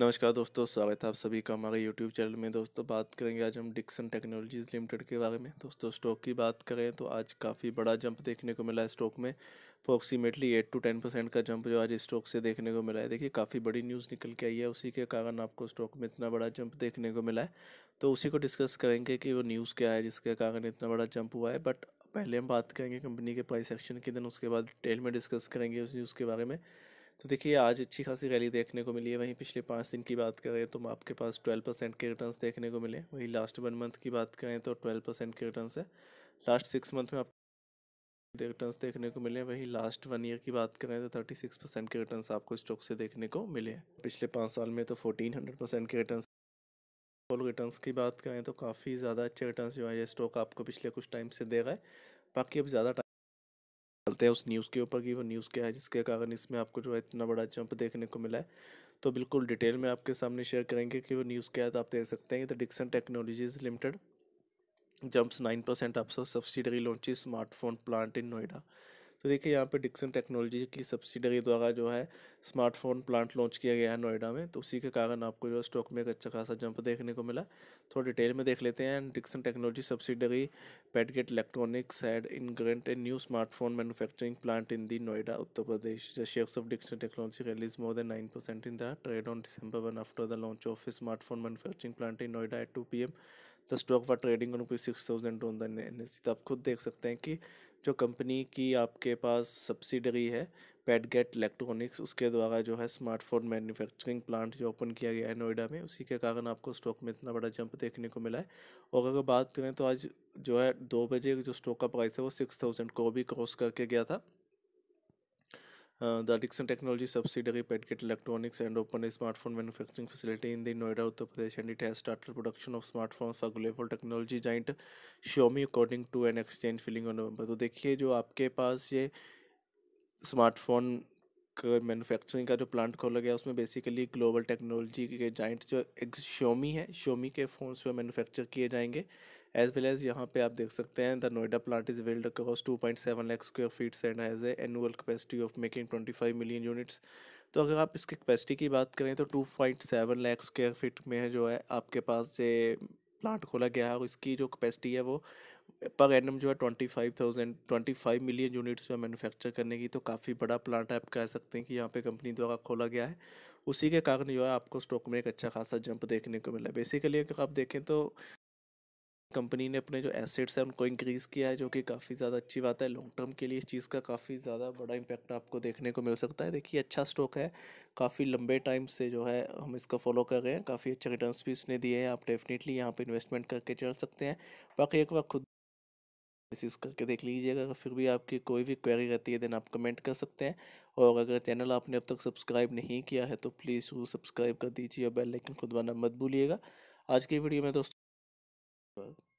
नमस्कार दोस्तों स्वागत है आप सभी का हमारे यूट्यूब चैनल में दोस्तों बात करेंगे आज हम डिक्सन टेक्नोलॉजीज़ लिमिटेड के बारे में दोस्तों स्टॉक की बात करें तो आज काफ़ी बड़ा जंप देखने को मिला है स्टॉक में approximately eight to ten percent का जंप जो आज स्टॉक से देखने को मिला है देखिए काफ़ी बड़ी न्यूज़ निकल के आई है उसी के कारण आपको स्टॉक में इतना बड़ा जंप देखने को मिला है तो उसी को डिस्कस करेंगे कि वो न्यूज़ क्या है जिसके कारण इतना बड़ा जंप हुआ है बट पहले हम बात करेंगे कंपनी के प्राइस एक्शन के दिन उसके बाद डिटेल में डिस्कस करेंगे उस न्यूज़ के बारे में तो देखिए आज अच्छी खासी रैली देखने को मिली है वहीं पिछले पाँच दिन की बात करें तो आपके पास ट्वेल्व परसेंट के रिटर्न्स देखने को मिले वहीं लास्ट वन मंथ की बात करें तो ट्वेल्व परसेंट के रिटर्न्स है लास्ट सिक्स मंथ में आप रिटर्न्स देखने को मिले वहीं लास्ट वन ईयर की बात करें तो थर्टी सिक्स परसेंट के रिटर्न्स आपको स्टॉक से देखने को मिले पिछले पाँच साल में तो फोर्टीन हंड्रेड परसेंट के रिटर्न्स ओवरऑल रिटर्न्स की बात करें तो काफ़ी ज़्यादा अच्छे रिटर्न्स जो है ये स्टॉक आपको पिछले कुछ टाइम से दे रहा है बाकी अब ज़्यादा चलते हैं उस न्यूज़ के ऊपर कि वो न्यूज़ क्या है जिसके कारण इसमें आपको जो है इतना बड़ा जंप देखने को मिला है तो बिल्कुल डिटेल में आपके सामने शेयर करेंगे कि वो न्यूज़ क्या है तो आप देख सकते हैं the Dixon Technologies Limited jumps nine percent आपसे subsidiary launches smartphone plant in Noida तो देखिए यहाँ पे डिक्सन टेक्नोलॉजी की सब्सिडरी द्वारा जो है स्मार्टफोन प्लांट लॉन्च किया गया है नोएडा में तो उसी के कारण आपको जो है स्टॉक में एक अच्छा खासा जंप देखने को मिला थोड़ा डिटेल में देख लेते हैं Dixon technology subsidiary Padget Electronics add in grant a new smartphone manufacturing plant in the Noida Uttar Pradesh the shares of Dixon technology rallies more than nine percent in the trade on December one after the launch of smartphone manufacturing plant in Noida at two P M the stock for trading rupees six thousand on the N S आप खुद देख सकते हैं कि जो company की आपके पास subsidiary है पेडगेट इलेक्ट्रॉनिक्स उसके द्वारा जो है स्मार्टफोन मैन्युफैक्चरिंग प्लांट जो ओपन किया गया है नोएडा में उसी के कारण आपको स्टॉक में इतना बड़ा जंप देखने को मिला है और अगर बात करें तो आज जो है दो बजे जो स्टॉक का प्राइस है वो सिक्स थाउजेंड को भी क्रॉस करके गया था the Dixon technology subsidiary Padget Electronics and open a smartphone manufacturing facility in the Noida Uttar Pradesh and it has started production of smartphone for global technology joint Xiaomi according to an exchange filing on November तो देखिए जो आपके पास ये smartphone manufacturing का जो plant खोला गया उसमें बेसिकली ग्लोबल टेक्नोलॉजी के जाइंट जो शोमी है शोमी के फ़ोन्स जो मैनुफैक्चर किए जाएंगे एज वेल एज़ यहाँ पे आप देख सकते हैं the Noida plant is build across two point seven lakhs square feet and as a annual capacity of making twenty five million units तो अगर आप इसकी कैपेसिटी की बात करें तो two point seven lakhs square feet में जो है आपके पास ये प्लांट खोला गया है और इसकी जो कैपेसिटी है वो पर एनम जो है twenty five thousand twenty five million units जो है मैनुफैक्चर करने की तो काफ़ी बड़ा प्लांट आप कह सकते हैं कि यहाँ पे कंपनी द्वारा खोला गया है उसी के कारण जो है आपको स्टॉक में एक अच्छा खासा जंप देखने को मिला बेसिकली अगर आप देखें तो कंपनी ने अपने जो एसेट्स हैं उनको इंक्रीज़ किया है जो कि काफ़ी ज़्यादा अच्छी बात है लॉन्ग टर्म के लिए इस चीज़ का काफ़ी ज़्यादा बड़ा इम्पैक्ट आपको देखने को मिल सकता है देखिए अच्छा स्टॉक है काफ़ी लंबे टाइम से जो है हम इसका फॉलो कर रहे हैं काफ़ी अच्छे रिटर्न भी इसने दिए हैं आप डेफिनेटली यहाँ पर इन्वेस्टमेंट करके चल सकते हैं बाकी एक बार खुद एनालिसिस करके देख लीजिएगा अगर फिर भी आपकी कोई भी क्वेरी रहती है देन आप कमेंट कर सकते हैं और अगर चैनल आपने अब तक सब्सक्राइब नहीं किया है तो प्लीज़ जरूर सब्सक्राइब कर दीजिए और बेल लाइकन को दबाना मत भूलिएगा आज की वीडियो में दोस्तों